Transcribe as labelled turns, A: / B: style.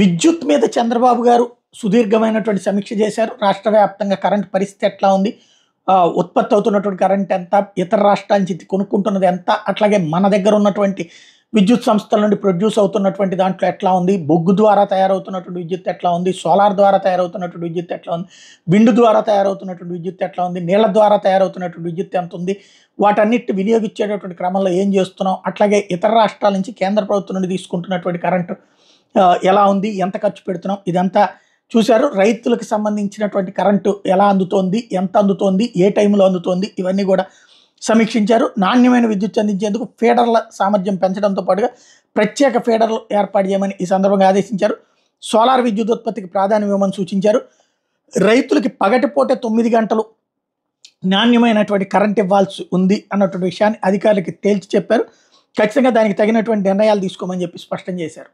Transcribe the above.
A: విద్యుత్ మీద చంద్రబాబు గారు సుదీర్ఘమైనటువంటి సమీక్ష చేశారు రాష్ట్ర వ్యాప్తంగా కరెంట్ పరిస్థితి ఎట్లా ఉంది ఉత్పత్తి అవుతున్నటువంటి కరెంట్ ఎంత ఇతర రాష్ట్రాల నుంచి కొనుక్కుంటున్నది ఎంత అట్లాగే మన దగ్గర ఉన్నటువంటి విద్యుత్ సంస్థల నుండి ప్రొడ్యూస్ అవుతున్నటువంటి దాంట్లో ఎట్లా ఉంది బొగ్గు ద్వారా తయారవుతున్నటువంటి విద్యుత్ ఎట్లా ఉంది సోలార్ ద్వారా తయారవుతున్నటువంటి విద్యుత్ ఎట్లా ఉంది విండు ద్వారా తయారవుతున్నటువంటి విద్యుత్ ఎట్లా ఉంది నీళ్ల ద్వారా తయారవుతున్నటువంటి విద్యుత్ ఎంత ఉంది వాటన్నిటి వినియోగించేటటువంటి క్రమంలో ఏం చేస్తున్నాం అట్లాగే ఇతర రాష్ట్రాల నుంచి కేంద్ర ప్రభుత్వం నుండి తీసుకుంటున్నటువంటి కరెంటు ఎలా ఉంది ఎంత ఖర్చు పెడుతున్నాం ఇదంతా చూశారు రైతులకు సంబంధించినటువంటి కరెంటు ఎలా అందుతోంది ఎంత అందుతోంది ఏ టైంలో అందుతోంది ఇవన్నీ కూడా సమీక్షించారు నాణ్యమైన విద్యుత్ అందించేందుకు ఫీడర్ల సామర్థ్యం పెంచడంతో పాటుగా ప్రత్యేక ఫీడర్లు ఏర్పాటు చేయమని ఈ సందర్భంగా ఆదేశించారు సోలార్ విద్యుత్ ఉత్పత్తికి ప్రాధాన్యం ఇవ్వమని సూచించారు రైతులకి పగటిపూట తొమ్మిది గంటలు నాణ్యమైనటువంటి కరెంట్ ఇవ్వాల్సి ఉంది అన్నటువంటి విషయాన్ని అధికారులకి తేల్చి చెప్పారు ఖచ్చితంగా దానికి తగినటువంటి నిర్ణయాలు తీసుకోమని చెప్పి స్పష్టం చేశారు